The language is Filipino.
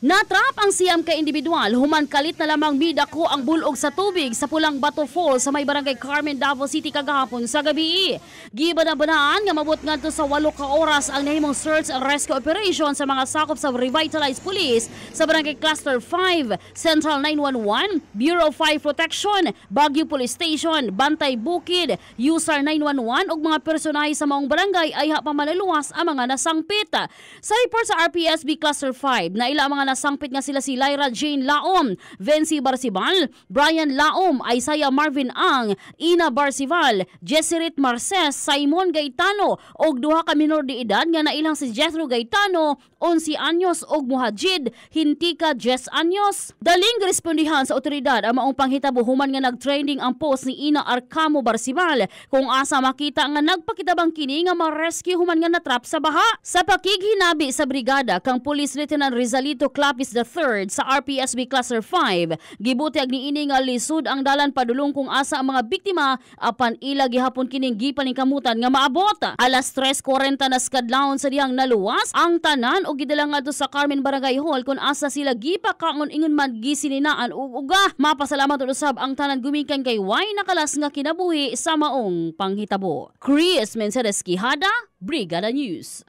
Natrap ang siyam ka individual, human kalit na lamang midako ang bulog sa tubig sa Pulang Bato Fall sa may barangay Carmen, Davao City kagahapon sa gabi. Giba na banaan nga mabot ngadto sa 8 ka oras ang nahimong search and rescue operation sa mga sakop sa revitalized police sa barangay Cluster 5, Central 911, Bureau 5 Protection, Baguio Police Station, Bantay Bukid, USAR 911 ug mga personahe sa maong barangay ay hapamalaluwas ang mga nasangpit. Sa report sa RPSB Cluster 5, na ila mga nasangpit nga sila si Lyra Jane Laom, Vency Barcival, Brian Laom, Isaiah Marvin Ang, Ina Barcival, Jesserit Marces, Simon Gaitano, og duha ka minor di edad nga nailang si Jethro Gaitano, 11 anyos og muhajid, hinti ka 10 anyos. Daling respondihan sa otoridad ang maong panghitabo human nga nagtrending ang post ni Ina Arcamo Barcival kung asa makita nga nagpakitabang kini nga ma-rescue human nga natrap sa baha. Sa pakighinabi sa brigada kang Police Lieutenant Rizalito Clapis Third sa RPSB Cluster 5. Gibuti ag niini nga lisod ang dalan padulong kung asa ang mga biktima apan ila gihapon kining gipaning kamutan nga maabot. Alas 3:40 na skadlawon sa dihang naluwas ang tanan og gidala ngadto sa Carmen Barangay Hall kung asa sila gipakaon ingon man gisininaan ug uga. Mapasalamat usab ang tanan gumikan kay Way Nakalas nga kinabuhi sa maong panghitabo. Chris Mensereski Hada, Brigada News.